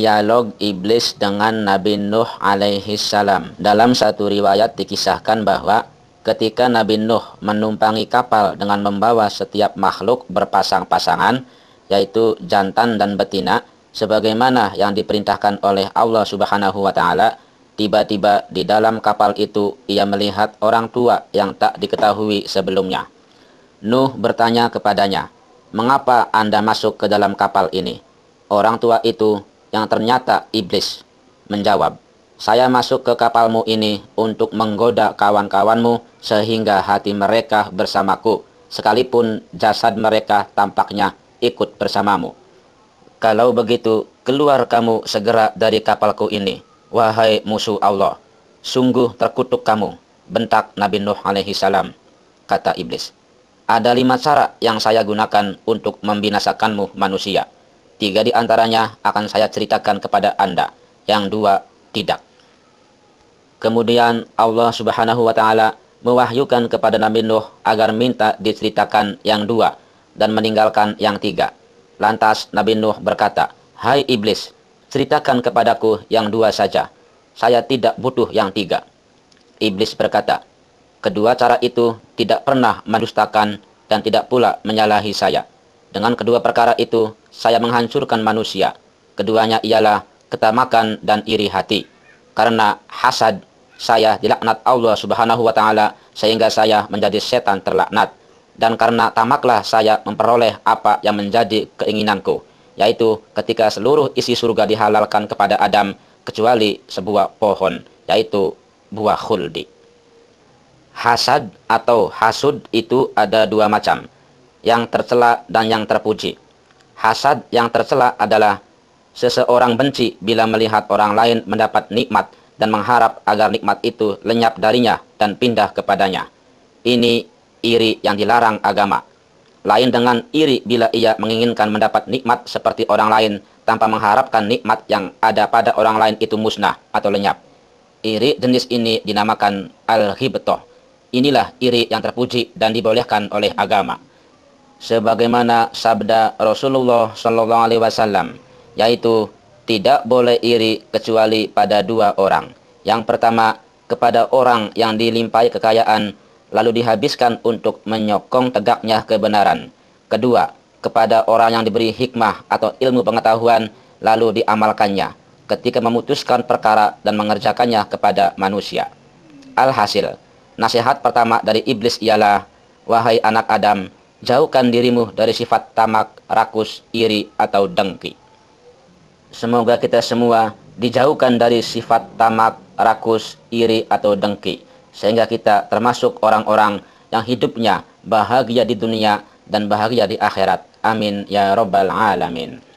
dialog iblis dengan Nabi Nuh alaihi salam. Dalam satu riwayat dikisahkan bahwa ketika Nabi Nuh menumpangi kapal dengan membawa setiap makhluk berpasang-pasangan, yaitu jantan dan betina, sebagaimana yang diperintahkan oleh Allah Subhanahu wa taala, tiba-tiba di dalam kapal itu ia melihat orang tua yang tak diketahui sebelumnya. Nuh bertanya kepadanya, "Mengapa Anda masuk ke dalam kapal ini?" Orang tua itu yang ternyata iblis menjawab, saya masuk ke kapalmu ini untuk menggoda kawan-kawanmu sehingga hati mereka bersamaku, sekalipun jasad mereka tampaknya ikut bersamamu. Kalau begitu, keluar kamu segera dari kapalku ini, wahai musuh Allah. Sungguh terkutuk kamu, bentak Nabi Nuh alaihi salam, kata iblis. Ada lima cara yang saya gunakan untuk membinasakanmu manusia. Tiga di antaranya akan saya ceritakan kepada Anda, yang dua tidak. Kemudian Allah Subhanahu wa taala mewahyukan kepada Nabi Nuh agar minta diceritakan yang dua dan meninggalkan yang tiga. Lantas Nabi Nuh berkata, "Hai iblis, ceritakan kepadaku yang dua saja. Saya tidak butuh yang tiga." Iblis berkata, "Kedua cara itu tidak pernah mendustakan dan tidak pula menyalahi saya. Dengan kedua perkara itu, saya menghancurkan manusia. Keduanya ialah ketamakan dan iri hati. Karena hasad, saya dilaknat Allah subhanahu wa ta'ala sehingga saya menjadi setan terlaknat. Dan karena tamaklah saya memperoleh apa yang menjadi keinginanku. Yaitu ketika seluruh isi surga dihalalkan kepada Adam kecuali sebuah pohon. Yaitu buah khuldi. Hasad atau hasud itu ada dua macam, yang tercela dan yang terpuji. Hasad yang tercela adalah seseorang benci bila melihat orang lain mendapat nikmat dan mengharap agar nikmat itu lenyap darinya dan pindah kepadanya. Ini iri yang dilarang agama. Lain dengan iri bila ia menginginkan mendapat nikmat seperti orang lain tanpa mengharapkan nikmat yang ada pada orang lain itu musnah atau lenyap. Iri jenis ini dinamakan al-hibtoh. Inilah iri yang terpuji dan dibolehkan oleh agama sebagaimana sabda Rasulullah Shallallahu alaihi wasallam yaitu tidak boleh iri kecuali pada dua orang. Yang pertama kepada orang yang dilimpahi kekayaan lalu dihabiskan untuk menyokong tegaknya kebenaran. Kedua, kepada orang yang diberi hikmah atau ilmu pengetahuan lalu diamalkannya ketika memutuskan perkara dan mengerjakannya kepada manusia. Alhasil, nasihat pertama dari iblis ialah, Wahai anak Adam, jauhkan dirimu dari sifat tamak, rakus, iri, atau dengki. Semoga kita semua dijauhkan dari sifat tamak, rakus, iri, atau dengki, sehingga kita termasuk orang-orang yang hidupnya bahagia di dunia dan bahagia di akhirat. Amin ya Rabbal 'Alamin.